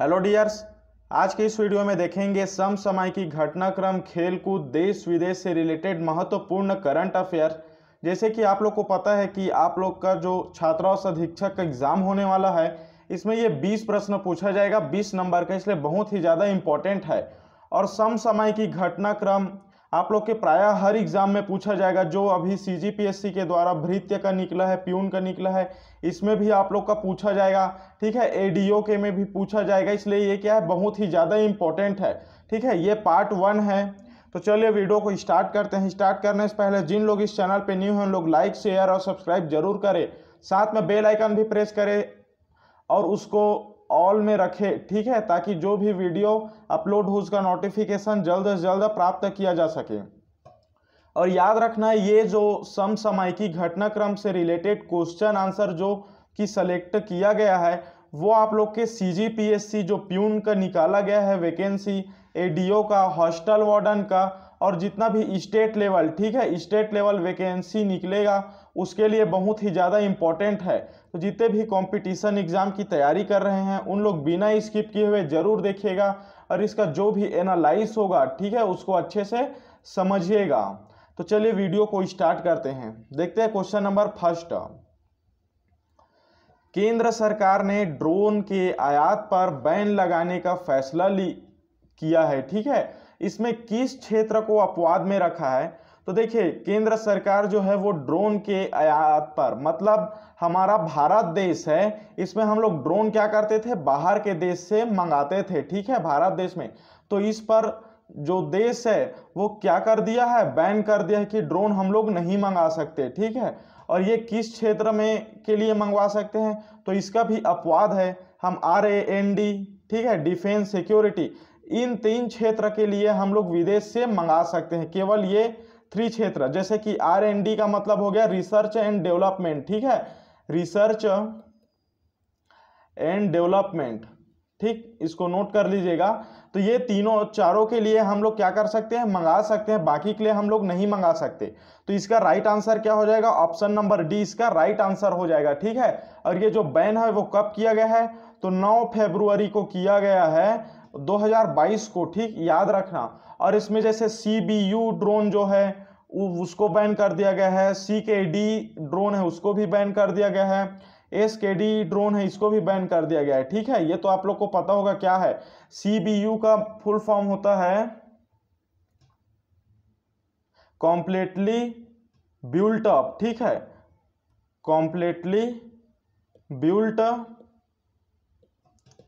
hello dears आज के इस वीडियो में देखेंगे की घटनाक्रम खेलकूद देश विदेश से रिलेटेड महत्वपूर्ण करंट अफेयर जैसे कि आप लोग को पता है कि आप लोग का जो छात्रावास अधीक्षक का एग्ज़ाम होने वाला है इसमें ये 20 प्रश्न पूछा जाएगा 20 नंबर का इसलिए बहुत ही ज़्यादा इम्पोर्टेंट है और की घटनाक्रम आप लोग के प्रायः हर एग्जाम में पूछा जाएगा जो अभी सी के द्वारा भृत्य का निकला है प्यून का निकला है इसमें भी आप लोग का पूछा जाएगा ठीक है ए के में भी पूछा जाएगा इसलिए ये क्या है बहुत ही ज़्यादा इम्पोर्टेंट है ठीक है ये पार्ट वन है तो चलिए वीडियो को स्टार्ट करते हैं स्टार्ट करने से पहले जिन लोग इस चैनल पर न्यू हैं लोग लाइक शेयर और सब्सक्राइब जरूर करें साथ में बेल आइकन भी प्रेस करें और उसको ऑल में रखें ठीक है ताकि जो भी वीडियो अपलोड हो उसका नोटिफिकेशन जल्द से जल्द प्राप्त किया जा सके और याद रखना है ये जो की घटनाक्रम से रिलेटेड क्वेश्चन आंसर जो कि सेलेक्ट किया गया है वो आप लोग के सी जी पी एस सी जो प्यून का निकाला गया है वैकेंसी एडीओ का हॉस्टल वार्डन का और जितना भी स्टेट लेवल ठीक है स्टेट लेवल वैकेंसी निकलेगा उसके लिए बहुत ही ज़्यादा इम्पॉर्टेंट है तो जितने भी कंपटीशन एग्ज़ाम की तैयारी कर रहे हैं उन लोग बिना स्किप किए हुए ज़रूर देखिएगा और इसका जो भी एनालाइज होगा ठीक है उसको अच्छे से समझिएगा तो चलिए वीडियो को स्टार्ट करते हैं देखते हैं क्वेश्चन नंबर फर्स्ट केंद्र सरकार ने ड्रोन के आयात पर बैन लगाने का फैसला ली किया है ठीक है इसमें किस क्षेत्र को अपवाद में रखा है तो देखिए केंद्र सरकार जो है वो ड्रोन के आयात पर मतलब हमारा भारत देश है इसमें हम लोग ड्रोन क्या करते थे बाहर के देश से मंगाते थे ठीक है भारत देश में तो इस पर जो देश है वो क्या कर दिया है बैन कर दिया है कि ड्रोन हम लोग नहीं मंगा सकते ठीक है और ये किस क्षेत्र में के लिए मंगवा सकते हैं तो इसका भी अपवाद है हम आर ए एन डी ठीक है डिफेंस सिक्योरिटी इन तीन क्षेत्र के लिए हम लोग विदेश से मंगा सकते हैं केवल ये थ्री क्षेत्र जैसे कि आर एन डी का मतलब हो गया रिसर्च एंड डेवलपमेंट ठीक है रिसर्च एंड डेवलपमेंट ठीक इसको नोट कर लीजिएगा तो ये तीनों चारों के लिए हम लोग क्या कर सकते हैं मंगा सकते हैं बाकी के लिए हम लोग नहीं मंगा सकते तो इसका राइट आंसर क्या हो जाएगा ऑप्शन नंबर डी इसका राइट आंसर हो जाएगा ठीक है और ये जो बैन है वो कब किया गया है तो 9 फरवरी को किया गया है 2022 को ठीक याद रखना और इसमें जैसे सी बी यू ड्रोन जो है उसको बैन कर दिया गया है सी के डी ड्रोन है उसको भी बैन कर दिया गया है एस के डी ड्रोन है इसको भी बैन कर दिया गया है ठीक है ये तो आप लोग को पता होगा क्या है सी बी यू का फुल फॉर्म होता है कॉम्प्लीटली बिल्ट अप ठीक है कॉम्प्लीटली बिल्ट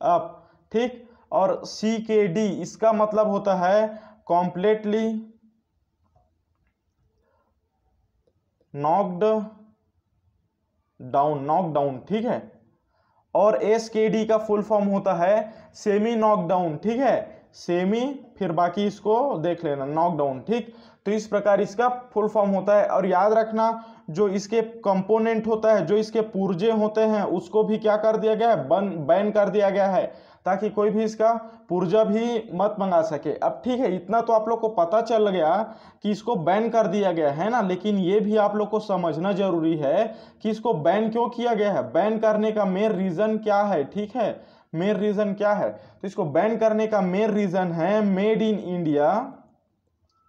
अप ठीक और सी के डी इसका मतलब होता है completely knocked down knock down ठीक है और एस के डी का फुल फॉर्म होता है सेमी नॉकडाउन ठीक है सेमी फिर बाकी इसको देख लेना नॉकडाउन ठीक तो इस प्रकार इसका फुल फॉर्म होता है और याद रखना जो इसके कंपोनेंट होता है जो इसके पुर्जे होते हैं उसको भी क्या कर दिया गया है बन बैन कर दिया गया है ताकि कोई भी इसका पुर्जा भी मत मंगा सके अब ठीक है इतना तो आप लोग को पता चल गया कि इसको बैन कर दिया गया है ना लेकिन ये भी आप लोग को समझना जरूरी है कि इसको बैन क्यों किया गया है बैन करने का मेन रीज़न क्या है ठीक है मेन रीज़न क्या है तो इसको बैन करने का मेन रीज़न है मेड इन इंडिया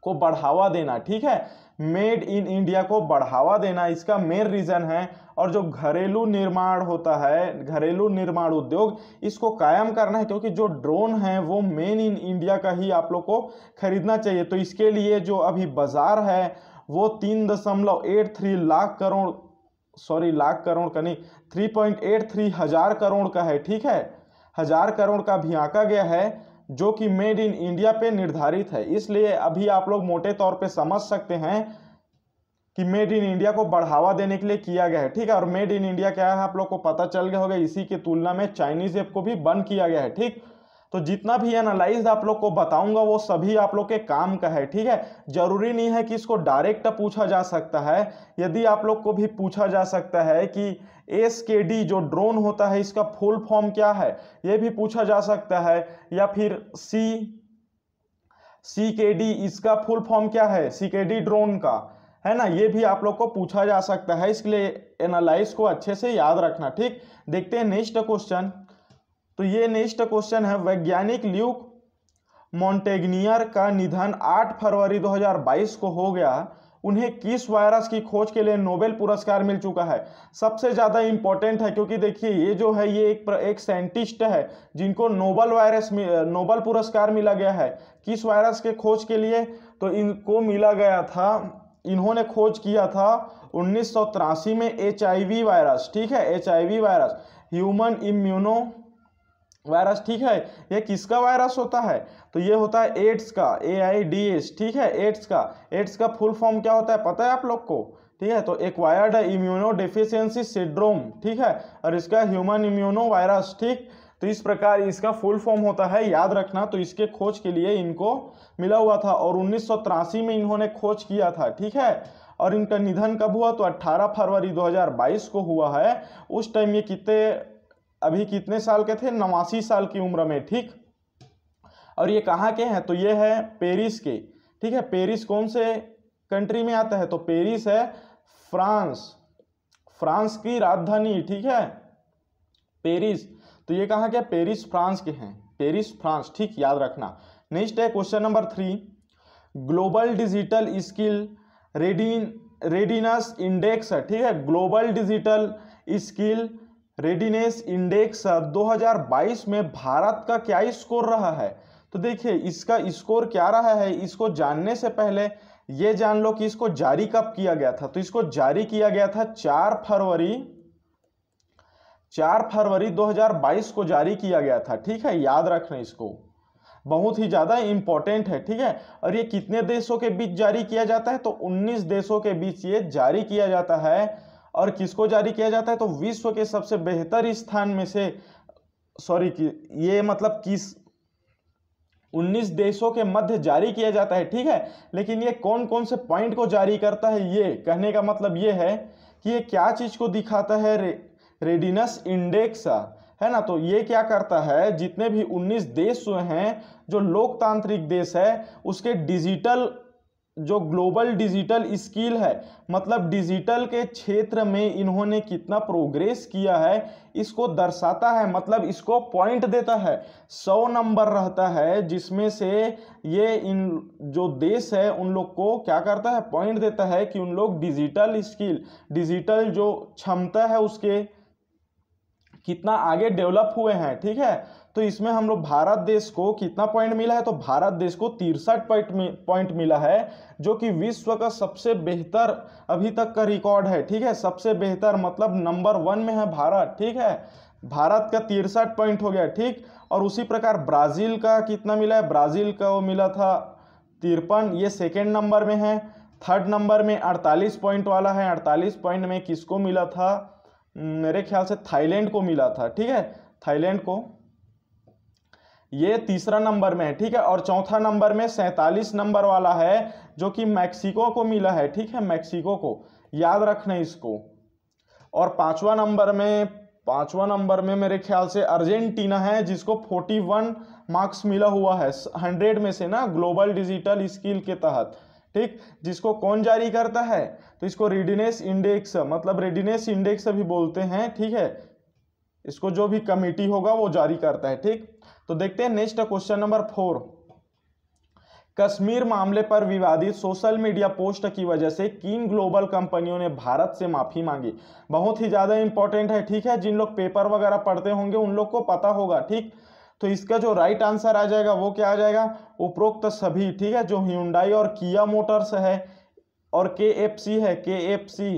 को बढ़ावा देना ठीक है मेड इन इंडिया को बढ़ावा देना इसका मेन रीज़न है और जो घरेलू निर्माण होता है घरेलू निर्माण उद्योग इसको कायम करना है क्योंकि जो ड्रोन है वो मेन इन इंडिया का ही आप लोग को खरीदना चाहिए तो इसके लिए जो अभी बाज़ार है वो तीन दशमलव eight three lakh crore sorry lakh crore का नहीं थ्री पॉइंट एट थ्री हज़ार करोड़ का है ठीक है हज़ार करोड़ का भी आंका गया है जो कि मेड इन इंडिया पे निर्धारित है इसलिए अभी आप लोग मोटे तौर पे समझ सकते हैं कि मेड इन इंडिया को बढ़ावा देने के लिए किया गया है ठीक है और मेड इन इंडिया क्या है आप लोग को पता चल गया होगा इसी की तुलना में चाइनीज ऐप को भी बंद किया गया है ठीक तो जितना भी एनालाइज आप लोग को बताऊंगा वो सभी आप लोग के काम का है ठीक है जरूरी नहीं है कि इसको डायरेक्ट पूछा जा सकता है यदि आप लोग को भी पूछा जा सकता है कि एस के डी जो ड्रोन होता है इसका फुल फॉर्म क्या है ये भी पूछा जा सकता है या फिर सी सी के डी इसका फुल फॉर्म क्या है सी के डी ड्रोन का है ना ये भी आप लोग को पूछा जा सकता है इसलिए एनालाइज को अच्छे से याद रखना ठीक देखते हैं नेक्स्ट क्वेश्चन तो ये नेक्स्ट क्वेश्चन है वैज्ञानिक ल्यूक मॉन्टेग्नियर का निधन 8 फरवरी 2022 को हो गया उन्हें किस वायरस की खोज के लिए नोबेल पुरस्कार मिल चुका है सबसे ज़्यादा इंपॉर्टेंट है क्योंकि देखिए ये जो है ये एक एक साइंटिस्ट है जिनको नोबल वायरस नोबल पुरस्कार मिला गया है किस वायरस के खोज के लिए तो इनको मिला गया था इन्होंने खोज किया था उन्नीस में एच वायरस ठीक है H virus human immuno virus ठीक है ये किसका वायरस होता है तो ये होता है एड्स का ए आई डी एस ठीक है एड्स का एड्स का फुल फॉर्म क्या होता है पता है आप लोग को ठीक है तो एक्वायर्ड इम्यूनो डिफिशियंसी सिड्रोम ठीक है और इसका ह्यूमन इम्यूनो वायरस ठीक तो इस प्रकार इसका फुल फॉर्म होता है याद रखना तो इसके खोज के लिए इनको मिला हुआ था और उन्नीस में इन्होंने खोज किया था ठीक है और इनका निधन कब हुआ तो 18 फरवरी 2022 को हुआ है उस टाइम ये कितने अभी कितने साल के थे नवासी साल की उम्र में ठीक और ये कहाँ के हैं तो ये है पेरिस के ठीक है पेरिस कौन से कंट्री में आता है तो पेरिस है फ्रांस फ्रांस की राजधानी ठीक है पेरिस तो ये कहाँ के पेरिस फ्रांस के हैं पेरिस फ्रांस ठीक याद रखना नेक्स्ट है question number three global digital skill readin readiness index ठीक है global digital skill readiness index 2022 में भारत का क्या स्कोर रहा है तो देखिए इसका स्कोर क्या रहा है इसको जानने से पहले ये जान लो कि इसको जारी कब किया गया था तो इसको जारी किया गया था चार फरवरी चार फरवरी 2022 को जारी किया गया था ठीक है याद रखना इसको बहुत ही ज़्यादा इंपॉर्टेंट है ठीक है और ये कितने देशों के बीच जारी किया जाता है तो 19 देशों के बीच ये जारी किया जाता है और किसको जारी किया जाता है तो विश्व के सबसे बेहतर स्थान में से सॉरी कि ये मतलब किस 19 देशों के मध्य जारी किया जाता है ठीक है लेकिन ये कौन कौन से पॉइंट को जारी करता है ये कहने का मतलब ये है कि ये क्या चीज़ को दिखाता है रे, रेडिनस इंडेक्स है ना तो ये क्या करता है जितने भी 19 देश हैं जो लोकतांत्रिक देश है उसके डिजिटल जो ग्लोबल डिजिटल स्किल है मतलब डिजिटल के क्षेत्र में इन्होंने कितना प्रोग्रेस किया है इसको दर्शाता है मतलब इसको पॉइंट देता है सौ नंबर रहता है जिसमें से ये इन जो देश है उन लोग को क्या करता है पॉइंट देता है कि उन लोग डिजिटल स्किल डिजिटल जो क्षमता है उसके कितना आगे डेवलप हुए हैं ठीक है तो इसमें हम लोग भारत देश को कितना पॉइंट मिला है तो भारत देश को तिरसठ पॉइंट पॉइंट मिला है जो कि विश्व का सबसे बेहतर अभी तक का रिकॉर्ड है ठीक है सबसे बेहतर मतलब नंबर वन में है भारत ठीक है भारत का तिरसठ पॉइंट हो गया ठीक और उसी प्रकार ब्राज़ील का कितना मिला है ब्राज़ील का वो मिला था तिरपन ये सेकेंड नंबर में है थर्ड नंबर में अड़तालीस पॉइंट वाला है अड़तालीस पॉइंट में किसको मिला था हम्म, मेरे ख्याल से थाईलैंड को मिला था ठीक है थाईलैंड को ये तीसरा नंबर में है ठीक है और चौथा नंबर में सैंतालीस नंबर वाला है जो कि मैक्सिको को मिला है ठीक है मैक्सिको को याद रखना इसको और पांचवा नंबर में पांचवा नंबर में मेरे ख्याल से अर्जेंटीना है जिसको 41 मार्क्स मिला हुआ है 100 में से ना ग्लोबल डिजिटल स्किल के तहत ठीक जिसको कौन जारी करता है तो इसको रेडिनेस इंडेक्स मतलब रेडिनेस इंडेक्स भी बोलते हैं ठीक है इसको जो भी कमेटी होगा वो जारी करता है ठीक तो देखते हैं next question number four Kashmir मामले पर विवादित सोशल मीडिया पोस्ट की वजह से किन ग्लोबल कंपनियों ने भारत से माफी मांगी बहुत ही ज्यादा इंपॉर्टेंट है ठीक है जिन लोग पेपर वगैरह पढ़ते होंगे उन लोग को पता होगा ठीक तो इसका जो राइट आंसर आ जाएगा वो क्या आ जाएगा उपरोक्त सभी ठीक है जो ह्यूंडाई और किया मोटर्स है और के एफ सी है के एफ सी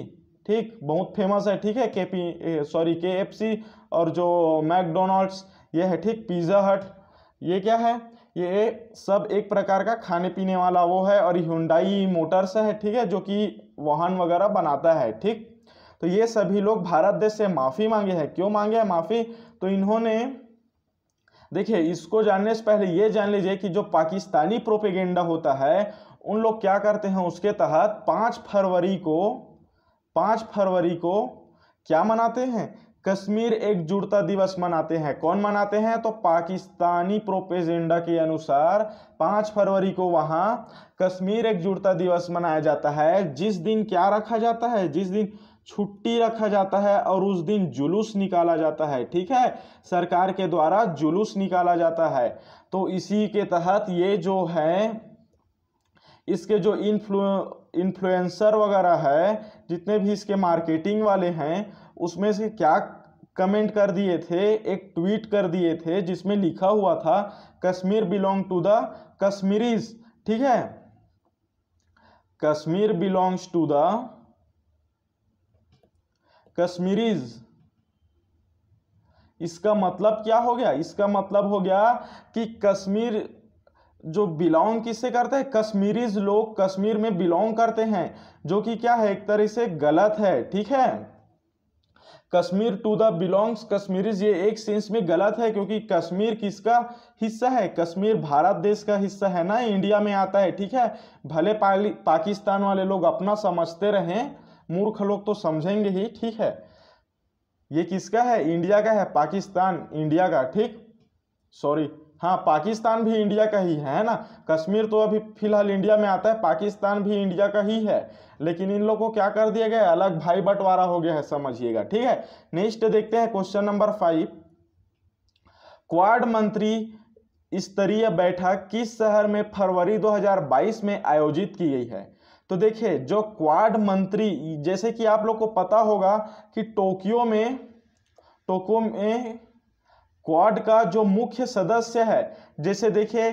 ठीक बहुत फेमस है ठीक है K P sorry K F C और जो मैकडोनल्ड्स ये है ठीक पिज़्ज़ा हट ये क्या है ये सब एक प्रकार का खाने पीने वाला वो है और हुंडाई मोटर्स है ठीक है जो कि वाहन वगैरह बनाता है ठीक तो ये सभी लोग भारत देश से माफ़ी मांगे हैं क्यों मांगे हैं माफ़ी तो इन्होंने देखिए इसको जानने से पहले ये जान लीजिए कि जो पाकिस्तानी प्रोपेगेंडा होता है उन लोग क्या करते हैं उसके तहत पाँच फरवरी को पाँच फरवरी को क्या मनाते हैं कश्मीर एकजुटता दिवस मनाते हैं कौन मनाते हैं तो पाकिस्तानी प्रोपेजेंडा के अनुसार पाँच फरवरी को वहाँ कश्मीर एकजुटता दिवस मनाया जाता है जिस दिन क्या रखा जाता है जिस दिन छुट्टी रखा जाता है और उस दिन जुलूस निकाला जाता है ठीक है सरकार के द्वारा जुलूस निकाला जाता है तो इसी के तहत ये जो है इसके जो इन्फ्लु इन्फ्लुएंसर वगैरह है जितने भी इसके मार्केटिंग वाले हैं उसमें से क्या कमेंट कर दिए थे एक ट्वीट कर दिए थे जिसमें लिखा हुआ था Kashmir belong to the Kashmiris ठीक है Kashmir belongs to the Kashmiris इसका मतलब क्या हो गया इसका मतलब हो गया कि कश्मीर जो बिलोंग किससे करते हैं कश्मीरीज लोग कश्मीर में बिलोंग करते हैं जो कि क्या है एक तरह से गलत है ठीक है Kashmir to the belongs Kashmiris ये एक सेंस में गलत है क्योंकि कश्मीर किसका हिस्सा है कश्मीर भारत देश का हिस्सा है ना इंडिया में आता है ठीक है भले पाकिस्तान वाले लोग अपना समझते रहें मूर्ख लोग तो समझेंगे ही ठीक है ये किसका है इंडिया का है पाकिस्तान इंडिया का ठीक सॉरी हाँ पाकिस्तान भी इंडिया का ही है ना कश्मीर तो अभी फिलहाल इंडिया में आता है पाकिस्तान भी इंडिया का ही है लेकिन इन लोगों को क्या कर दिया गया अलग भाई बंटवारा हो गया है समझिएगा ठीक है नेक्स्ट देखते हैं क्वेश्चन नंबर फाइव क्वाड मंत्री स्तरीय बैठक किस शहर में फरवरी 2022 में आयोजित की गई है तो देखिए जो क्वाड मंत्री जैसे कि आप लोग को पता होगा कि टोक्यो में टोक्यो में क्वाड का जो मुख्य सदस्य है जैसे देखिए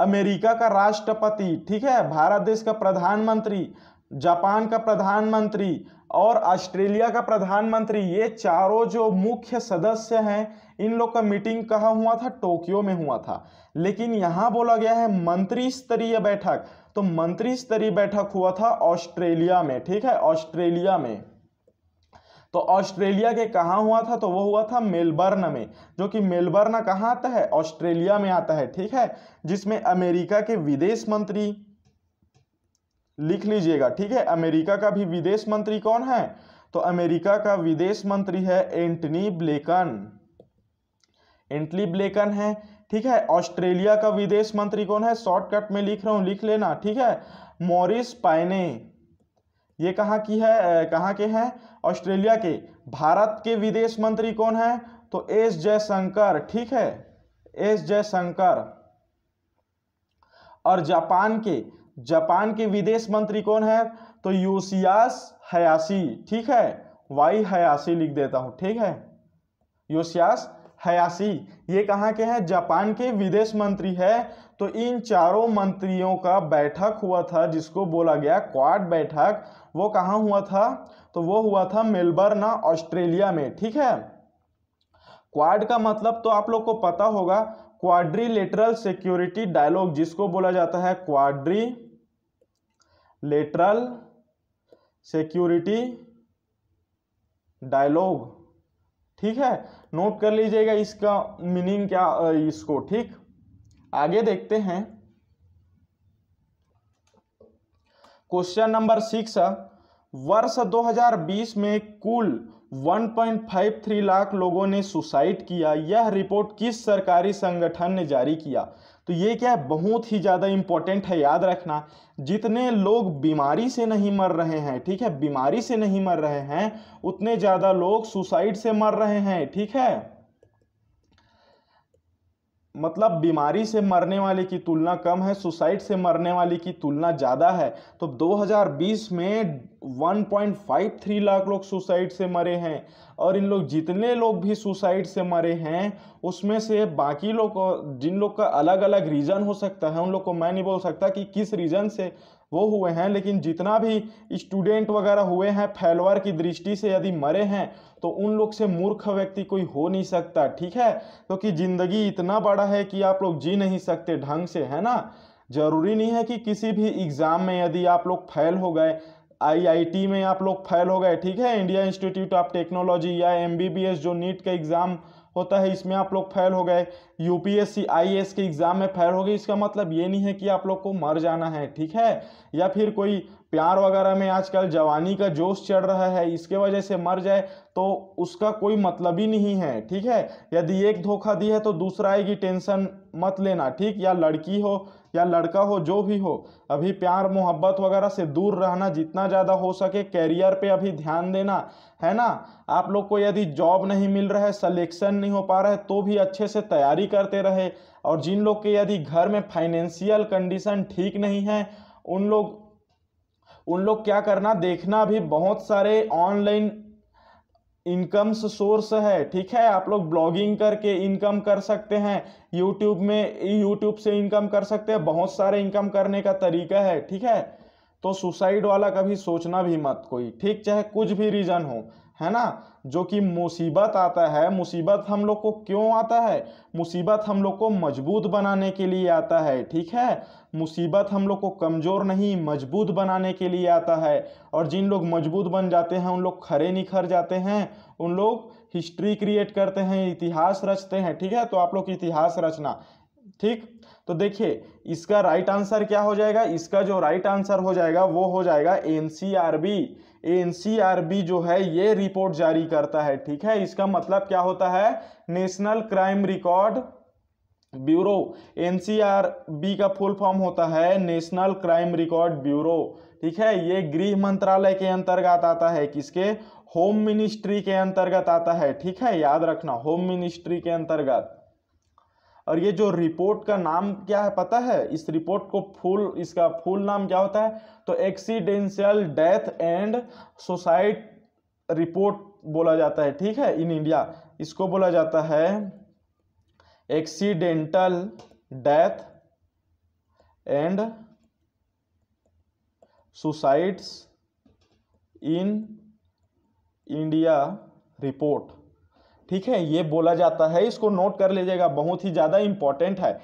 अमेरिका का राष्ट्रपति ठीक है भारत देश का प्रधानमंत्री जापान का प्रधानमंत्री और ऑस्ट्रेलिया का प्रधानमंत्री ये चारों जो मुख्य सदस्य हैं इन लोग का मीटिंग कहाँ हुआ था टोक्यो में हुआ था लेकिन यहाँ बोला गया है मंत्री स्तरीय बैठक तो मंत्री स्तरीय बैठक हुआ था ऑस्ट्रेलिया में ठीक है ऑस्ट्रेलिया में तो ऑस्ट्रेलिया के कहाँ हुआ था तो वो हुआ था मेलबर्न में जो कि मेलबर्न कहाँ आता है ऑस्ट्रेलिया में आता है ठीक है जिसमें अमेरिका के विदेश मंत्री लिख लीजिएगा ठीक है अमेरिका का भी विदेश मंत्री कौन है तो अमेरिका का विदेश मंत्री है एंटनी ब्लेकन एंटनी ब्लेकन है ठीक है ऑस्ट्रेलिया का विदेश मंत्री कौन है शॉर्टकट में लिख रहा हूं लिख लेना ठीक है मॉरिस पाइने ये कहाँ की है कहाँ के हैं ऑस्ट्रेलिया के भारत के विदेश मंत्री कौन है तो एस जयशंकर ठीक है एस जयशंकर और जापान के जापान के विदेश मंत्री कौन है तो योशियास हयासी ठीक है वाई हयासी लिख देता हूँ ठीक है योशियास हयासी ये कहाँ के हैं जापान के विदेश मंत्री है तो इन चारों मंत्रियों का बैठक हुआ था जिसको बोला गया क्वाड बैठक वो कहाँ हुआ था तो वो हुआ था मेलबर्न ऑस्ट्रेलिया में ठीक है क्वाड का मतलब तो आप लोग को पता होगा क्वाड्रीलेटरल सिक्योरिटी डायलॉग जिसको बोला जाता है क्वाड्री लेटरल सिक्योरिटी डायलॉग ठीक है नोट कर लीजिएगा इसका मीनिंग क्या इसको ठीक आगे देखते हैं क्वेश्चन नंबर सिक्स वर्ष 2020 में कुल 1.53 लाख लोगों ने सुसाइड किया यह रिपोर्ट किस सरकारी संगठन ने जारी किया तो ये क्या है बहुत ही ज़्यादा इम्पोर्टेंट है याद रखना जितने लोग बीमारी से नहीं मर रहे हैं ठीक है बीमारी से नहीं मर रहे हैं उतने ज़्यादा लोग सुसाइड से मर रहे हैं ठीक है मतलब बीमारी से मरने वाले की तुलना कम है सुसाइड से मरने वाले की तुलना ज़्यादा है तो 2020 में 1.53 लाख लोग सुसाइड से मरे हैं और इन लोग जितने लोग भी सुसाइड से मरे हैं उसमें से बाकी लोग जिन लोग का अलग अलग रीज़न हो सकता है उन लोग को मैं नहीं बोल सकता कि किस रीज़न से वो हुए हैं लेकिन जितना भी स्टूडेंट वगैरह हुए हैं फेलवर की दृष्टि से यदि मरे हैं तो उन लोग से मूर्ख व्यक्ति कोई हो नहीं सकता ठीक है क्योंकि तो ज़िंदगी इतना बड़ा है कि आप लोग जी नहीं सकते ढंग से है ना ज़रूरी नहीं है कि किसी भी एग्ज़ाम में यदि आप लोग फेल हो गए आईआईटी में आप लोग फेल हो गए ठीक है इंडिया इंस्टीट्यूट ऑफ टेक्नोलॉजी या एमबीबीएस जो नीट का एग्ज़ाम होता है इसमें आप लोग फेल हो गए यूपीएससी आईएएस के एग्ज़ाम में फेल हो गए इसका मतलब ये नहीं है कि आप लोग को मर जाना है ठीक है या फिर कोई प्यार वगैरह में आजकल जवानी का जोश चढ़ रहा है इसके वजह से मर जाए तो उसका कोई मतलब ही नहीं है ठीक है यदि एक धोखा दी है तो दूसरा आएगी टेंशन मत लेना ठीक या लड़की हो या लड़का हो जो भी हो अभी प्यार मोहब्बत वगैरह से दूर रहना जितना ज़्यादा हो सके कैरियर पे अभी ध्यान देना है ना आप लोग को यदि जॉब नहीं मिल रहा है सलेक्शन नहीं हो पा रहा है तो भी अच्छे से तैयारी करते रहे और जिन लोग के यदि घर में फाइनेंशियल कंडीशन ठीक नहीं है उन लोग उन लोग क्या करना देखना भी बहुत सारे ऑनलाइन इनकम्स सोर्स है ठीक है आप लोग ब्लॉगिंग करके इनकम कर सकते हैं यूट्यूब में यूट्यूब से इनकम कर सकते हैं बहुत सारे इनकम करने का तरीका है ठीक है तो सुसाइड वाला कभी सोचना भी मत कोई ठीक चाहे कुछ भी रीज़न हो है ना जो कि मुसीबत आता है मुसीबत हम लोग को क्यों आता है मुसीबत हम लोग को मजबूत बनाने के लिए आता है ठीक है मुसीबत हम लोग को कमज़ोर नहीं मजबूत बनाने के लिए आता है और जिन लोग मजबूत बन जाते हैं उन लोग खरे निखर जाते हैं उन लोग हिस्ट्री क्रिएट करते हैं इतिहास रचते हैं ठीक है तो आप लोग इतिहास रचना ठीक तो देखिए इसका राइट आंसर क्या हो जाएगा इसका जो राइट आंसर हो जाएगा वो हो जाएगा N C R B NCRB जो है ये रिपोर्ट जारी करता है ठीक है इसका मतलब क्या होता है national crime record bureau NCRB का फुल फॉर्म होता है नेशनल क्राइम रिकॉर्ड ब्यूरो ठीक है ये गृह मंत्रालय के अंतर्गत आता है किसके होम मिनिस्ट्री के अंतर्गत आता है ठीक है याद रखना होम मिनिस्ट्री के अंतर्गत और ये जो रिपोर्ट का नाम क्या है पता है इस रिपोर्ट को फुल इसका फुल नाम क्या होता है तो accidental death and suicide report बोला जाता है ठीक है इन इंडिया इसको बोला जाता है accidental death and suicides in India report ठीक है ये बोला जाता है इसको नोट कर लीजिएगा बहुत ही ज़्यादा इम्पॉर्टेंट है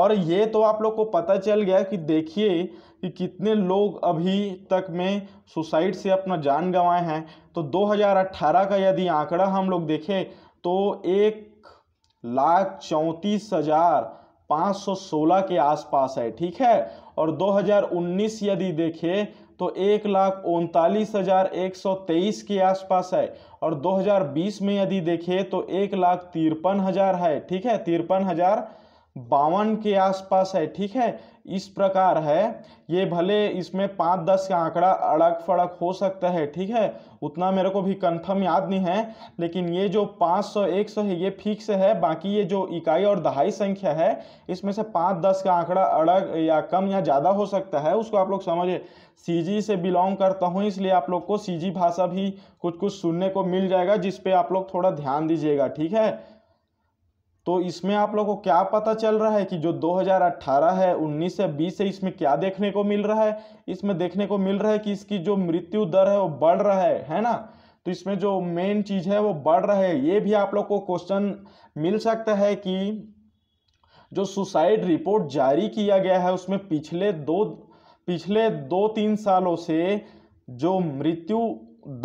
और ये तो आप लोग को पता चल गया कि देखिए कि कितने लोग अभी तक में सुसाइड से अपना जान गंवाए हैं तो 2018 का यदि आंकड़ा हम लोग देखें तो एक लाख चौंतीस हज़ार पाँच सौ सोलह के आसपास है ठीक है और 2019 यदि देखें तो एक लाख उनतालीस हज़ार एक सौ तेईस के आसपास है और 2020 में यदि देखें तो एक लाख तिरपन हज़ार है ठीक है तिरपन हज़ार बावन के आसपास है ठीक है इस प्रकार है ये भले इसमें पाँच दस का आंकड़ा अड़क फड़क हो सकता है ठीक है उतना मेरे को भी कंफर्म याद नहीं है लेकिन ये जो पाँच सौ एक सौ है ये फिक्स है बाकी ये जो इकाई और दहाई संख्या है इसमें से पाँच दस का आंकड़ा अड़क या कम या ज़्यादा हो सकता है उसको आप लोग समझे सी से बिलोंग करता हूँ इसलिए आप लोग को सी भाषा भी कुछ कुछ सुनने को मिल जाएगा जिसपे आप लोग थोड़ा ध्यान दीजिएगा ठीक है तो इसमें आप लोगों को क्या पता चल रहा है कि जो 2018 है 19 से 20 है इसमें क्या देखने को मिल रहा है इसमें देखने को मिल रहा है कि इसकी जो मृत्यु दर है वो बढ़ रहा है है ना तो इसमें जो मेन चीज़ है वो बढ़ रहा है ये भी आप लोग को क्वेश्चन मिल सकता है कि जो सुसाइड रिपोर्ट जारी किया गया है उसमें पिछले दो पिछले दो तीन सालों से जो मृत्यु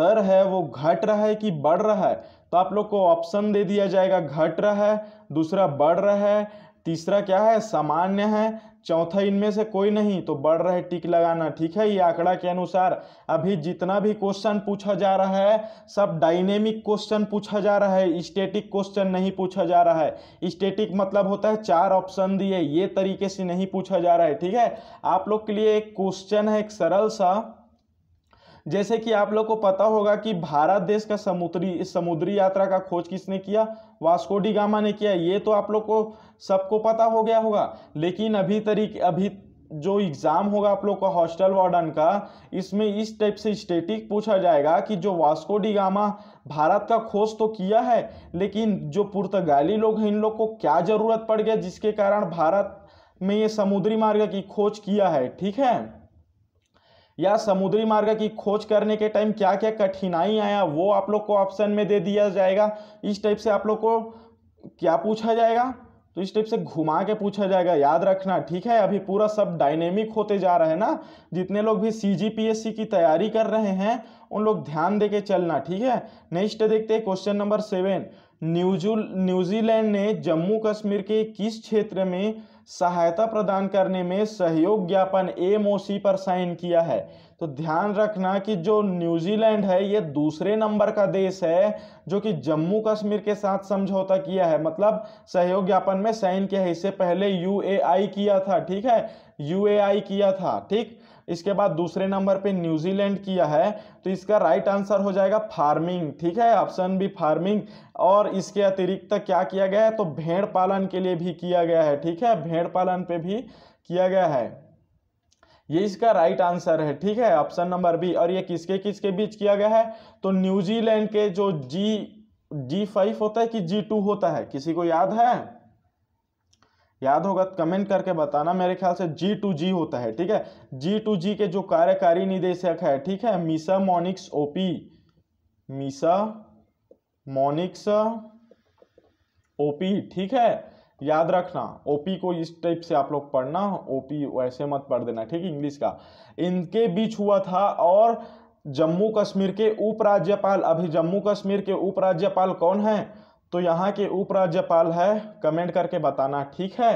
दर है वो घट रहा है कि बढ़ रहा है तो आप लोग को ऑप्शन दे दिया जाएगा घट रहा है दूसरा बढ़ रहा है तीसरा क्या है सामान्य है चौथा इनमें से कोई नहीं तो बढ़ रहे टिक लगाना ठीक है ये आंकड़ा के अनुसार अभी जितना भी क्वेश्चन पूछा जा रहा है सब डायनेमिक क्वेश्चन पूछा जा रहा है स्टेटिक क्वेश्चन नहीं पूछा जा रहा है स्टेटिक मतलब होता है चार ऑप्शन दिए ये तरीके से नहीं पूछा जा रहा है ठीक है आप लोग के लिए एक क्वेश्चन है एक सरल सा जैसे कि आप लोग को पता होगा कि भारत देश का समुद्री समुद्री यात्रा का खोज किसने किया वास्को डी गामा ने किया ये तो आप लोग को सबको पता हो गया होगा लेकिन अभी तरीके अभी जो एग्ज़ाम होगा आप लोग का हॉस्टल वार्डन का इसमें इस टाइप से स्टेटिक पूछा जाएगा कि जो वास्को डिगामा भारत का खोज तो किया है लेकिन जो पुर्तगाली लोग हैं इन लोग को क्या ज़रूरत पड़ गया जिसके कारण भारत में ये समुद्री मार्ग की खोज किया है ठीक है या समुद्री मार्ग की खोज करने के टाइम क्या क्या कठिनाई आया वो आप लोग को ऑप्शन में दे दिया जाएगा इस टाइप से आप लोग को क्या पूछा जाएगा तो इस टाइप से घुमा के पूछा जाएगा याद रखना ठीक है अभी पूरा सब डायनेमिक होते जा रहे हैं ना जितने लोग भी सी की तैयारी कर रहे हैं उन लोग ध्यान दे के चलना ठीक है नेक्स्ट देखते हैं question number seven New New Zealand ने जम्मू कश्मीर के किस क्षेत्र में सहायता प्रदान करने में सहयोग ज्ञापन एमओसी पर साइन किया है तो ध्यान रखना कि जो न्यूजीलैंड है ये दूसरे नंबर का देश है जो कि जम्मू कश्मीर के साथ समझौता किया है मतलब सहयोग ज्ञापन में साइन किया है इससे पहले यूएआई किया था ठीक है यूएआई किया था ठीक इसके बाद दूसरे नंबर पे न्यूजीलैंड किया है तो इसका राइट आंसर हो जाएगा फार्मिंग ठीक है ऑप्शन बी फार्मिंग और इसके अतिरिक्त क्या किया गया है तो भेड़ पालन के लिए भी किया गया है ठीक है भेड़ पालन पे भी किया गया है ये इसका राइट आंसर है ठीक है ऑप्शन नंबर बी और ये किसके किसके बीच किया गया है तो न्यूजीलैंड के जो जी जी फाइव होता है कि जी टू होता है किसी को याद है याद होगा कमेंट करके बताना मेरे ख्याल से जी टू जी होता है ठीक है जी टू जी के जो कार्यकारी निदेशक है ठीक है मिसा मोनिक्स ओपी मिसा मोनिक्स ओपी ठीक है याद रखना ओपी को इस टाइप से आप लोग पढ़ना ओपी ऐसे मत पढ़ देना ठीक है इंग्लिश का इनके बीच हुआ था और जम्मू कश्मीर के उपराज्यपाल अभी जम्मू कश्मीर के उपराज्यपाल कौन है तो यहाँ के उपराज्यपाल है कमेंट करके बताना ठीक है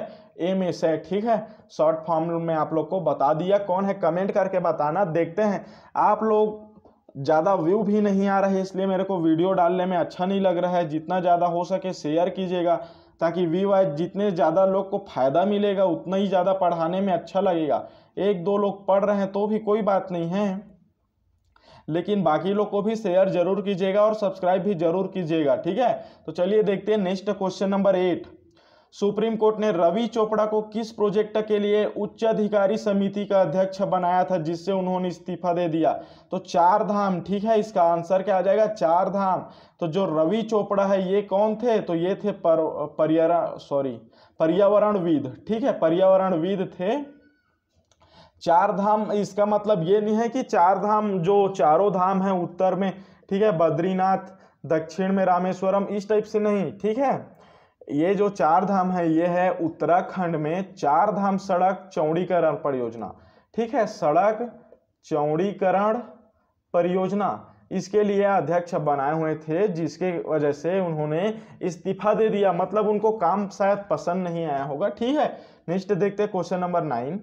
एम में से ठीक है शॉर्ट फॉर्म में आप लोग को बता दिया कौन है कमेंट करके बताना देखते हैं आप लोग ज़्यादा व्यू भी नहीं आ रहे इसलिए मेरे को वीडियो डालने में अच्छा नहीं लग रहा है जितना ज़्यादा हो सके शेयर कीजिएगा ताकि व्यू वाइज जितने ज़्यादा लोग को फ़ायदा मिलेगा उतना ही ज़्यादा पढ़ाने में अच्छा लगेगा एक दो लोग पढ़ रहे हैं तो भी कोई बात नहीं है लेकिन बाकी लोग को भी शेयर जरूर कीजिएगा और सब्सक्राइब भी जरूर कीजिएगा ठीक है तो चलिए देखते हैं next question number eight supreme court ने रवि चोपड़ा को किस प्रोजेक्ट के लिए उच्च अधिकारी समिति का अध्यक्ष बनाया था जिससे उन्होंने इस्तीफा दे दिया तो चार धाम ठीक है इसका आंसर क्या आ जाएगा चार धाम तो जो रवि चोपड़ा है ये कौन थे तो ये थे पर पर्यावरण सॉरी पर्यावरणविद ठीक है पर्यावरणविद थे चार धाम इसका मतलब ये नहीं है कि चार धाम जो चारों धाम है उत्तर में ठीक है बद्रीनाथ दक्षिण में रामेश्वरम इस टाइप से नहीं ठीक है ये जो चार धाम है ये है उत्तराखंड में चार धाम सड़क चौड़ीकरण परियोजना ठीक है सड़क चौड़ीकरण परियोजना इसके लिए अध्यक्ष बनाए हुए थे जिसके वजह से उन्होंने इस्तीफा दे दिया मतलब उनको काम शायद पसंद नहीं आया होगा ठीक है नेक्स्ट देखते क्वेश्चन नंबर नाइन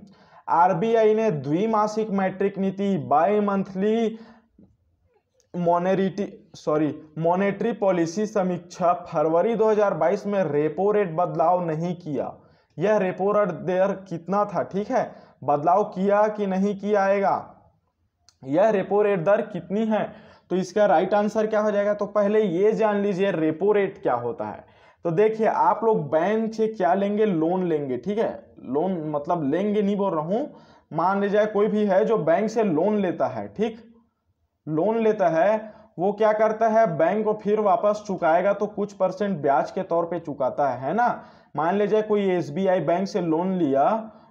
आरबीआई ने द्विमासिक मैट्रिक नीति बाई मंथली मोनेरिटी सॉरी मॉनेटरी पॉलिसी समीक्षा फरवरी 2022 में रेपो रेट बदलाव नहीं किया यह रेपो रेट दर कितना था ठीक है बदलाव किया कि नहीं किया आएगा यह रेपो रेट दर कितनी है तो इसका राइट आंसर क्या हो जाएगा तो पहले ये जान लीजिए रेपो रेट क्या होता है तो देखिए आप लोग बैंक से क्या लेंगे लोन लेंगे ठीक है लोन मतलब लेंगे नहीं बोल रहा हूं मान ले जाए कोई भी है जो बैंक से लोन लेता है ठीक लोन लेता है वो क्या करता है बैंक को फिर वापस चुकाएगा तो कुछ परसेंट ब्याज के तौर पे चुकाता है, है ना मान ले जाए कोई एसबीआई बैंक से लोन लिया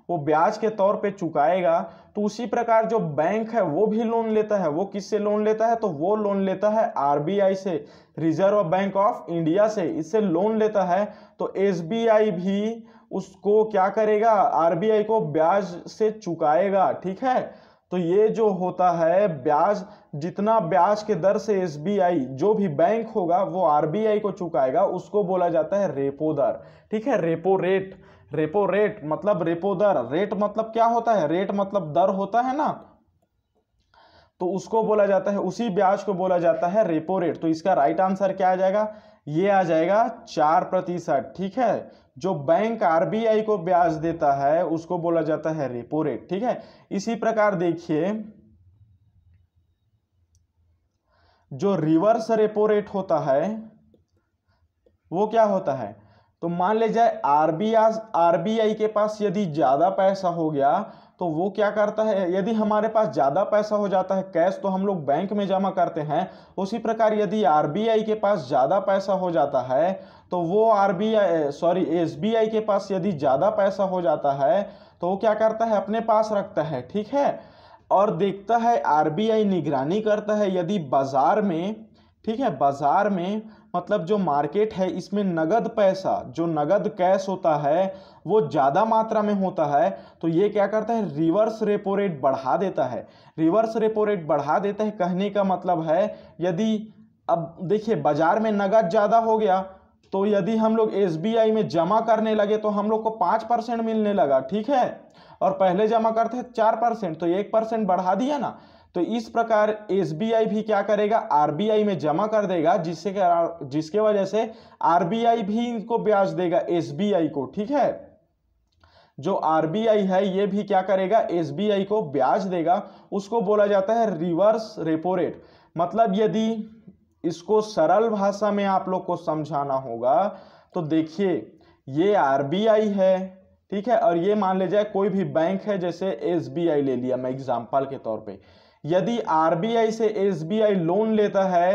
वो ब्याज के तौर पे चुकाएगा तो उसी प्रकार जो बैंक है वो भी लोन लेता है वो किससे लोन लेता है तो वो लोन लेता है आरबीआई से रिजर्व बैंक ऑफ इंडिया से इससे लोन लेता है तो एसबीआई भी उसको क्या करेगा आरबीआई को ब्याज से चुकाएगा ठीक है तो ये जो होता है ब्याज जितना ब्याज के दर से एस जो भी बैंक होगा वो आरबीआई को चुकाएगा उसको बोला जाता है रेपो दर ठीक है रेपो रेट रेपो रेट मतलब रेपो दर रेट मतलब क्या होता है रेट मतलब दर होता है ना तो उसको बोला जाता है उसी ब्याज को बोला जाता है रेपो रेट तो इसका राइट आंसर क्या आ जाएगा ये आ जाएगा चार प्रतिशत ठीक है जो बैंक आरबीआई को ब्याज देता है उसको बोला जाता है रेपो रेट ठीक है इसी प्रकार देखिए जो रिवर्स रेपो रेट होता है वो क्या होता है तो मान ले जाए आर आरबीआई के पास यदि ज़्यादा पैसा हो गया तो वो क्या करता है यदि हमारे पास ज़्यादा पैसा हो जाता है कैश तो हम लोग बैंक में जमा करते हैं उसी प्रकार यदि आर के पास ज़्यादा पैसा हो जाता है तो वो आर सॉरी एस के पास यदि ज़्यादा पैसा हो जाता है तो वो क्या करता है अपने पास रखता है ठीक है और देखता है आर निगरानी करता है यदि बाज़ार में ठीक है बाज़ार में मतलब जो मार्केट है इसमें नगद पैसा जो नगद कैश होता है वो ज़्यादा मात्रा में होता है तो ये क्या करता है रिवर्स रेपो रेट बढ़ा देता है रिवर्स रेपो रेट बढ़ा देता है कहने का मतलब है यदि अब देखिए बाज़ार में नगद ज़्यादा हो गया तो यदि हम लोग एस में जमा करने लगे तो हम लोग को पाँच परसेंट मिलने लगा ठीक है और पहले जमा करते थे चार परसेंट तो एक परसेंट बढ़ा दिया ना तो इस प्रकार एस भी क्या करेगा आरबीआई में जमा कर देगा जिससे जिसके वजह से आरबीआई भी इनको ब्याज देगा एस को ठीक है जो आरबीआई है ये भी क्या करेगा एसबीआई को ब्याज देगा उसको बोला जाता है रिवर्स रेपो रेट मतलब यदि इसको सरल भाषा में आप लोग को समझाना होगा तो देखिए ये आरबीआई है ठीक है और ये मान ले जाए कोई भी बैंक है जैसे एसबीआई ले लिया मैं एग्जाम्पल के तौर पे यदि आरबीआई से एसबीआई लोन लेता है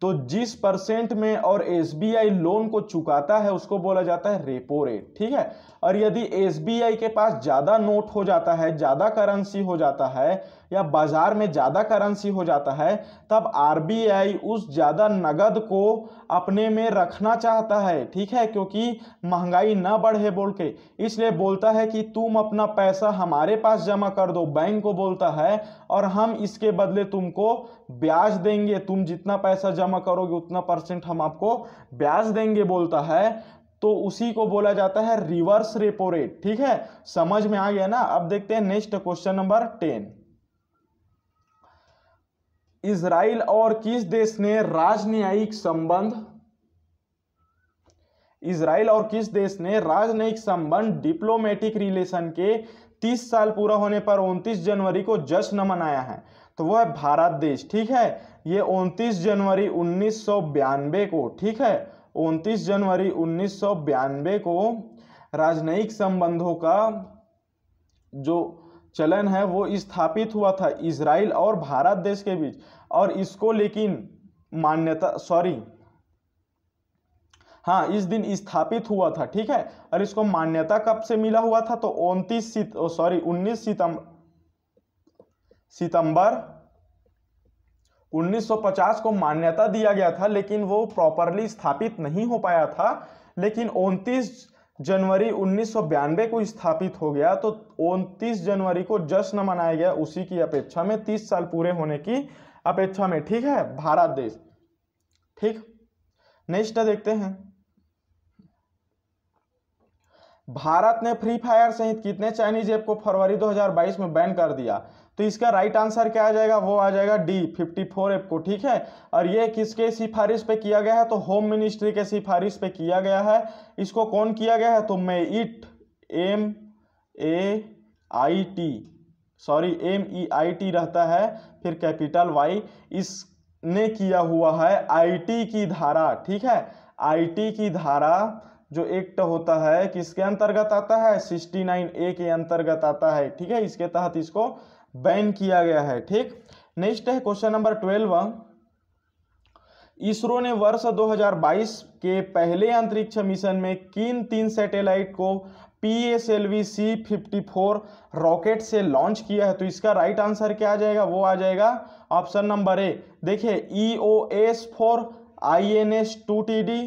तो जिस परसेंट में और एसबीआई लोन को चुकाता है उसको बोला जाता है रेपो रेट ठीक है और यदि एसबीआई के पास ज़्यादा नोट हो जाता है ज़्यादा करेंसी हो जाता है या बाज़ार में ज़्यादा करेंसी हो जाता है तब आरबीआई उस ज़्यादा नगद को अपने में रखना चाहता है ठीक है क्योंकि महंगाई ना बढ़े बोल के इसलिए बोलता है कि तुम अपना पैसा हमारे पास जमा कर दो बैंक को बोलता है और हम इसके बदले तुमको ब्याज देंगे तुम जितना पैसा जमा करोगे उतना परसेंट हम आपको ब्याज देंगे बोलता है तो उसी को बोला जाता है रिवर्स रेपो रेट ठीक है समझ में आ गया ना अब देखते हैं next question number ten Israel और किस देश ने राजनयिक संबंध इसराइल और किस देश ने राजनयिक संबंध डिप्लोमेटिक रिलेशन के 30 साल पूरा होने पर 29 जनवरी को जश्न मनाया है तो वह है भारत देश ठीक है ये 29 जनवरी उन्नीस को ठीक है 29 जनवरी उन्नीस को राजनयिक संबंधों का जो चलन है वो स्थापित हुआ था इसराइल और भारत देश के बीच और इसको लेकिन मान्यता सॉरी हाँ इस दिन स्थापित हुआ था ठीक है और इसको मान्यता कब से मिला हुआ था तो उनतीस सित सॉरी उन्नीस सितंबर सितंबर 1950 को मान्यता दिया गया था लेकिन वो प्रॉपरली स्थापित नहीं हो पाया था लेकिन उनतीस जनवरी उन्नीस को स्थापित हो गया तो उनतीस जनवरी को जश्न मनाया गया उसी की अपेक्षा में तीस साल पूरे होने की अपेक्षा में ठीक है भारत देश ठीक नेक्स्ट देखते हैं भारत ने फ्री फायर सहित कितने चाइनीज ऐप को फरवरी 2022 में बैन कर दिया तो इसका राइट आंसर क्या आ जाएगा वो आ जाएगा डी 54 ऐप को ठीक है और ये किसके सिफारिश पे किया गया है तो होम मिनिस्ट्री के सिफारिश पे किया गया है इसको कौन किया गया है तो MeitY M A I T sorry M E I T रहता है फिर कैपिटल वाई इसने किया हुआ है आई की धारा ठीक है आई की धारा जो एक्ट होता है किसके अंतर्गत आता है सिक्सटी नाइन ए के अंतर्गत आता है ठीक है इसके तहत इसको बैन किया गया है ठीक नेक्स्ट है क्वेश्चन नंबर ट्वेल्व इसरो ने वर्ष 2022 के पहले अंतरिक्ष मिशन में किन तीन सैटेलाइट को P S L V C fifty four rocket से लॉन्च किया है तो इसका राइट आंसर क्या आ जाएगा वो आ जाएगा ऑप्शन नंबर ए देखिए E O S four I N S two T D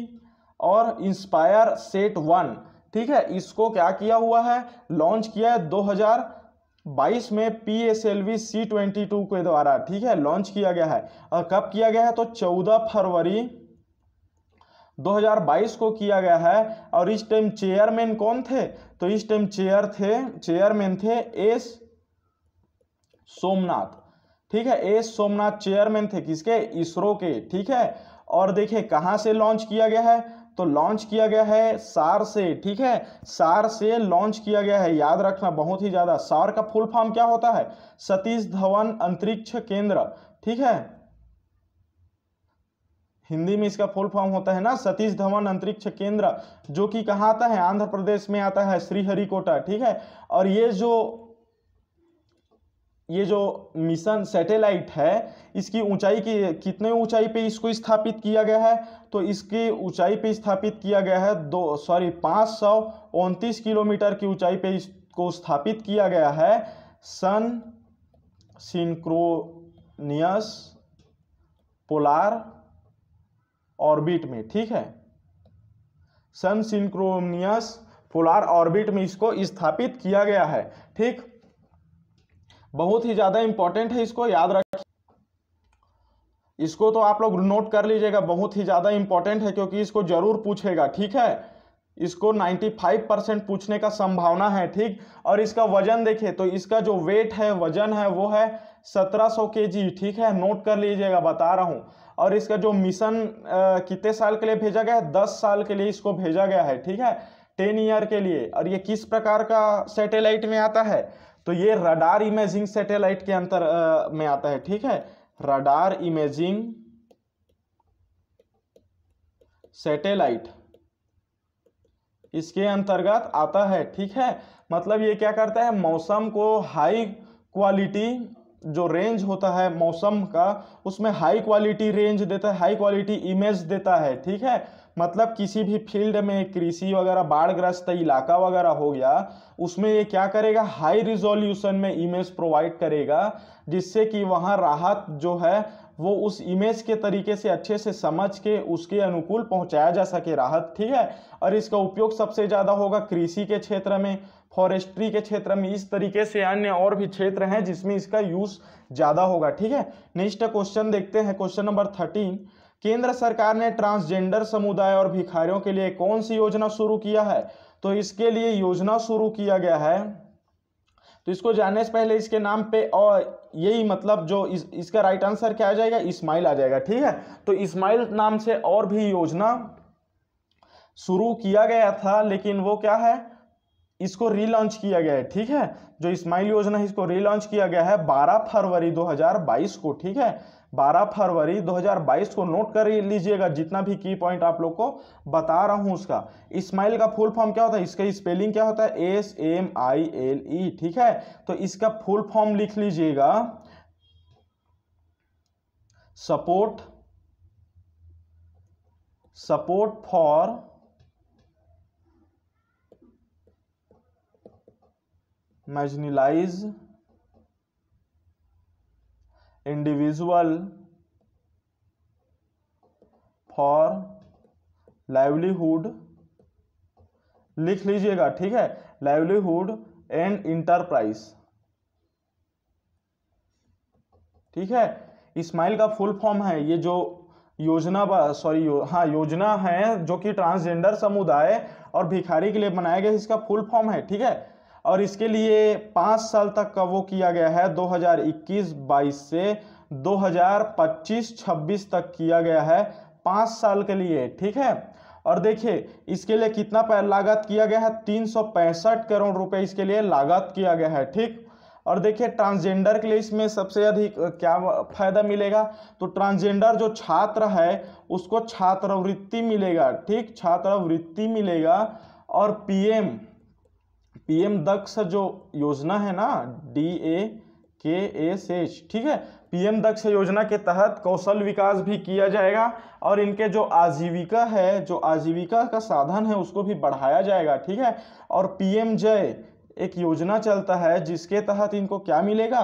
और इंस्पायर सेट वन ठीक है इसको क्या किया हुआ है लॉन्च किया है 2022 में P S L V C twenty two के द्वारा ठीक है लॉन्च किया गया है और कब किया गया है तो 14 फरवरी 2022 को किया गया है और इस टाइम चेयरमैन कौन थे तो इस टाइम चेयर थे चेयरमैन थे एस सोमनाथ ठीक है एस सोमनाथ चेयरमैन थे किसके इसरो के ठीक है और देखिए कहाँ से लॉन्च किया गया है तो लॉन्च किया गया है सार से ठीक है सार से लॉन्च किया गया है याद रखना बहुत ही ज़्यादा सार का फुल फॉर्म क्या होता है सतीश धवन अंतरिक्ष केंद्र ठीक है हिंदी में इसका फुल फॉर्म होता है ना सतीश धवन अंतरिक्ष केंद्र जो कि कहाँ आता है आंध्र प्रदेश में आता है श्रीहरिकोटा ठीक है और ये जो ये जो मिशन सैटेलाइट है इसकी ऊंचाई की कितने ऊंचाई पे इसको स्थापित किया गया है तो इसकी ऊंचाई पे स्थापित किया गया है दो सॉरी पाँच सौ उनतीस किलोमीटर की ऊंचाई पे इसको स्थापित किया गया है सन सिंक्रोनियस पोलार ऑर्बिट में ठीक है सन सिंक्रोनियस पोलार ऑर्बिट में इसको स्थापित किया गया है ठीक बहुत ही ज़्यादा इंपॉर्टेंट है इसको याद रख इसको तो आप लोग नोट कर लीजिएगा बहुत ही ज़्यादा इंपॉर्टेंट है क्योंकि इसको जरूर पूछेगा ठीक है इसको 95 परसेंट पूछने का संभावना है ठीक और इसका वजन देखिए तो इसका जो वेट है वजन है वो है 1700 जी ठीक है नोट कर लीजिएगा बता रहा हूँ और इसका जो मिशन कितने साल के लिए भेजा गया है दस साल के लिए इसको भेजा गया है ठीक है टेन ईयर के लिए और ये किस प्रकार का सेटेलाइट में आता है तो ये रडार इमेजिंग सैटेलाइट के अंतर आ, में आता है ठीक है रडार इमेजिंग सैटेलाइट इसके अंतर्गत आता है ठीक है मतलब ये क्या करता है मौसम को हाई क्वालिटी जो रेंज होता है मौसम का उसमें हाई क्वालिटी रेंज देता है हाई क्वालिटी इमेज देता है ठीक है मतलब किसी भी फील्ड में कृषि वगैरह बाढ़ग्रस्त इलाका वगैरह हो गया उसमें ये क्या करेगा हाई रिजोल्यूशन में इमेज प्रोवाइड करेगा जिससे कि वहाँ राहत जो है वो उस इमेज के तरीके से अच्छे से समझ के उसके अनुकूल पहुंचाया जा सके राहत ठीक है और इसका उपयोग सबसे ज़्यादा होगा कृषि के क्षेत्र में फॉरेस्ट्री के क्षेत्र में इस तरीके से अन्य और भी क्षेत्र हैं जिसमें इसका यूज़ ज़्यादा होगा ठीक है नेक्स्ट क्वेश्चन देखते हैं क्वेश्चन नंबर थर्टीन केंद्र सरकार ने ट्रांसजेंडर समुदाय और भिखारियों के लिए कौन सी योजना शुरू किया है तो इसके लिए योजना शुरू किया गया है तो इसको जानने से पहले इसके नाम पे और यही मतलब जो इस, इसका राइट आंसर क्या आ जाएगा इस्माइल आ जाएगा ठीक है तो इस्माइल नाम से और भी योजना शुरू किया गया था लेकिन वो क्या है इसको रीलॉन्च किया गया है ठीक है जो इस्माइल योजना है इसको रीलॉन्च किया गया है 12 फरवरी 2022 को ठीक है 12 फरवरी 2022 को नोट कर लीजिएगा जितना भी की पॉइंट आप लोग को बता रहा हूँ उसका इस्माइल का फुल फॉर्म क्या होता है इसका स्पेलिंग क्या होता है S M I L E ठीक है तो इसका फुल फॉर्म लिख लीजिएगा support support for marginalised individual for livelihood लिख लीजिएगा ठीक है लाइवलीहुड एंड इंटरप्राइज ठीक है इस्माइल का फुल फॉर्म है ये जो योजना सॉरी यो, हाँ योजना है जो कि ट्रांसजेंडर समुदाय और भिखारी के लिए बनाया गया इसका फुल फॉर्म है ठीक है और इसके लिए पाँच साल तक का वो किया गया है 2021-22 से 2025-26 तक किया गया है पाँच साल के लिए ठीक है और देखिए इसके लिए कितना लागत किया गया है तीन करोड़ रुपए इसके लिए लागत किया गया है ठीक और देखिए ट्रांसजेंडर के लिए इसमें सबसे अधिक क्या फायदा मिलेगा तो ट्रांसजेंडर जो छात्र है उसको छात्रवृत्ति मिलेगा ठीक छात्रवृत्ति मिलेगा और पीएम पीएम दक्ष जो योजना है ना डी ए के एस एच ठीक है पीएम दक्ष योजना के तहत कौशल विकास भी किया जाएगा और इनके जो आजीविका है जो आजीविका का साधन है उसको भी बढ़ाया जाएगा ठीक है और पीएम जय एक योजना चलता है जिसके तहत इनको क्या मिलेगा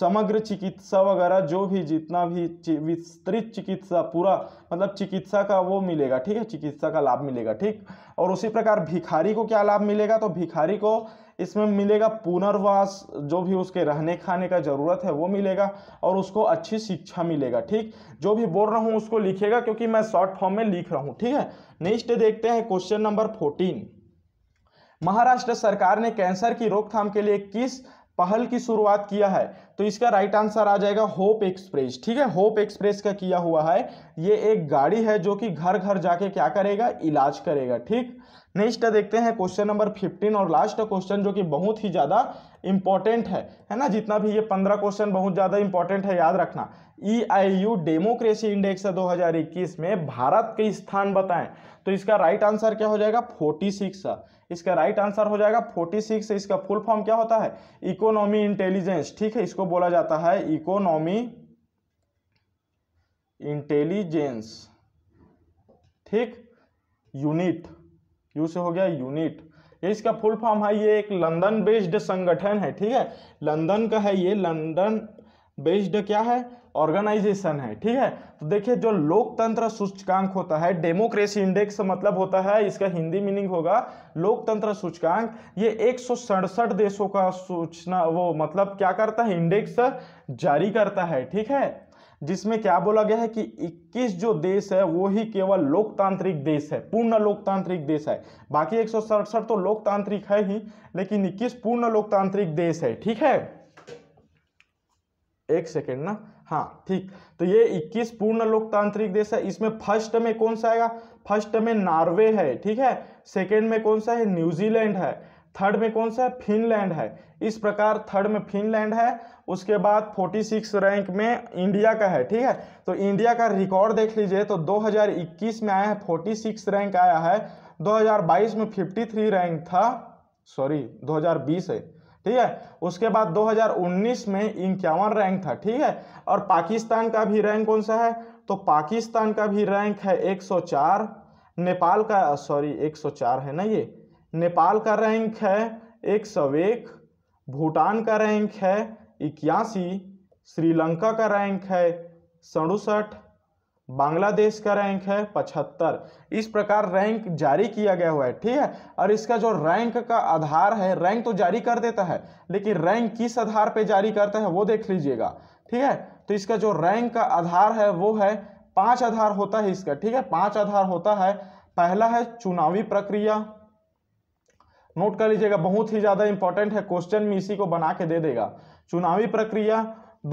समग्र चिकित्सा वगैरह जो भी जितना भी विस्तृत चिकित्सा पूरा मतलब चिकित्सा का वो मिलेगा ठीक है चिकित्सा का लाभ मिलेगा ठीक और उसी प्रकार भिखारी को क्या लाभ मिलेगा तो भिखारी को इसमें मिलेगा पुनर्वास जो भी उसके रहने खाने का ज़रूरत है वो मिलेगा और उसको अच्छी शिक्षा मिलेगा ठीक जो भी बोल रहा हूँ उसको लिखेगा क्योंकि मैं शॉर्ट फॉर्म में लिख रहा हूँ ठीक है नेक्स्ट देखते हैं क्वेश्चन नंबर फोर्टीन महाराष्ट्र सरकार ने कैंसर की रोकथाम के लिए किस पहल की शुरुआत किया है तो इसका राइट आंसर आ जाएगा होप एक्सप्रेस ठीक है होप एक्सप्रेस का किया हुआ है ये एक गाड़ी है जो कि घर घर जाके क्या करेगा इलाज करेगा ठीक नेक्स्ट देखते हैं क्वेश्चन नंबर फिफ्टीन और लास्ट क्वेश्चन जो कि बहुत ही ज़्यादा इंपॉर्टेंट है है ना जितना भी ये पंद्रह क्वेश्चन बहुत ज़्यादा इंपॉर्टेंट है याद रखना E I U democracy index इक्कीस में भारत के स्थान बताएं तो इसका राइट आंसर क्या हो जाएगा सिक्स इसका राइट आंसर हो जाएगा सिक्स इसका फुल फॉर्म क्या होता है इकोनॉमी इंटेलिजेंस ठीक है इसको बोला जाता है इकोनॉमी इंटेलिजेंस ठीक यूनिट यू से हो गया यूनिट ये इसका फुल फॉर्म है ये एक लंदन बेस्ड संगठन है ठीक है लंदन का है ये लंदन बेस्ड क्या है ऑर्गेनाइजेशन है ठीक है तो देखिए जो लोकतंत्र सूचकांक होता है डेमोक्रेसी इंडेक्स मतलब होता है इसका हिंदी मीनिंग होगा लोकतंत्र सूचकांक ये एक देशों का सूचना वो मतलब क्या करता है इंडेक्स जारी करता है ठीक है जिसमें क्या बोला गया है कि 21 जो देश है वो ही केवल लोकतांत्रिक देश है पूर्ण लोकतांत्रिक देश है बाकी एक तो लोकतांत्रिक है ही लेकिन 21 पूर्ण लोकतांत्रिक देश है ठीक है एक सेकेंड ना हाँ ठीक तो ये 21 पूर्ण लोकतांत्रिक देश है इसमें फर्स्ट में कौन सा आएगा फर्स्ट में नॉर्वे है ठीक है सेकेंड में कौन सा है न्यूजीलैंड है थर्ड में कौन सा है फिनलैंड है इस प्रकार थर्ड में फिनलैंड है उसके बाद 46 रैंक में इंडिया का है ठीक है तो इंडिया का रिकॉर्ड देख लीजिए तो 2021 में आया है 46 रैंक आया है 2022 में 53 रैंक था सॉरी 2020 है ठीक है उसके बाद 2019 में इक्यावन रैंक था ठीक है और पाकिस्तान का भी रैंक कौन सा है तो पाकिस्तान का भी रैंक है 104 नेपाल का सॉरी 104 है ना ये नेपाल का रैंक है एक सौ एक भूटान का रैंक है इक्यासी श्रीलंका का रैंक है सड़सठ बांग्लादेश का रैंक है पचहत्तर इस प्रकार रैंक जारी किया गया हुआ है ठीक है और इसका जो रैंक का आधार है रैंक तो जारी कर देता है लेकिन रैंक किस आधार पे जारी करता है वो देख लीजिएगा ठीक है तो इसका जो रैंक का आधार है वो है पांच आधार होता है इसका ठीक है पांच आधार होता है पहला है चुनावी प्रक्रिया नोट कर लीजिएगा बहुत ही ज़्यादा इंपॉर्टेंट है क्वेश्चन में इसी को बना के दे देगा चुनावी प्रक्रिया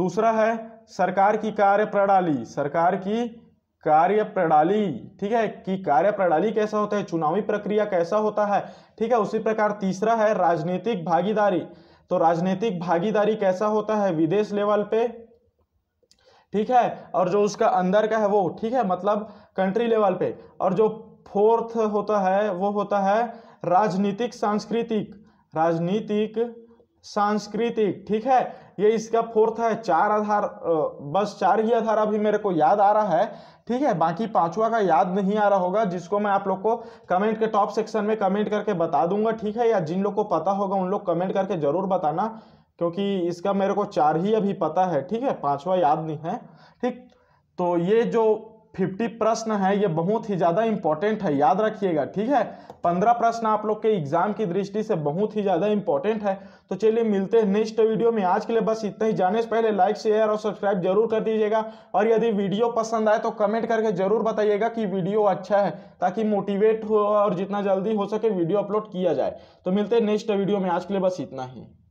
दूसरा है सरकार की कार्य प्रणाली सरकार की कार्य प्रणाली ठीक है कि कार्य प्रणाली कैसा होता है चुनावी प्रक्रिया कैसा होता है ठीक है उसी प्रकार तीसरा है राजनीतिक भागीदारी तो राजनीतिक भागीदारी कैसा होता है विदेश लेवल पे ठीक है और जो उसका अंदर का है वो ठीक है मतलब कंट्री लेवल पे और जो फोर्थ होता है वो होता है राजनीतिक सांस्कृतिक राजनीतिक सांस्कृतिक ठीक है ये इसका फोर्थ है चार आधार बस चार ही आधार अभी मेरे को याद आ रहा है ठीक है बाकी पांचवा का याद नहीं आ रहा होगा जिसको मैं आप लोग को कमेंट के टॉप सेक्शन में कमेंट करके बता दूंगा ठीक है या जिन लोग को पता होगा उन लोग कमेंट करके जरूर बताना क्योंकि इसका मेरे को चार ही अभी पता है ठीक है पांचवा याद नहीं है ठीक तो ये जो फिफ्टी प्रश्न है ये बहुत ही ज़्यादा इंपॉर्टेंट है याद रखिएगा ठीक है पंद्रह प्रश्न आप लोग के एग्जाम की दृष्टि से बहुत ही ज़्यादा इंपॉर्टेंट है तो चलिए मिलते हैं नेक्स्ट वीडियो में आज के लिए बस इतना ही जाने से पहले लाइक शेयर और सब्सक्राइब जरूर कर दीजिएगा और यदि वीडियो पसंद आए तो कमेंट करके जरूर बताइएगा कि वीडियो अच्छा है ताकि मोटिवेट हो और जितना जल्दी हो सके वीडियो अपलोड किया जाए तो मिलते हैं नेक्स्ट वीडियो में आज के लिए बस इतना ही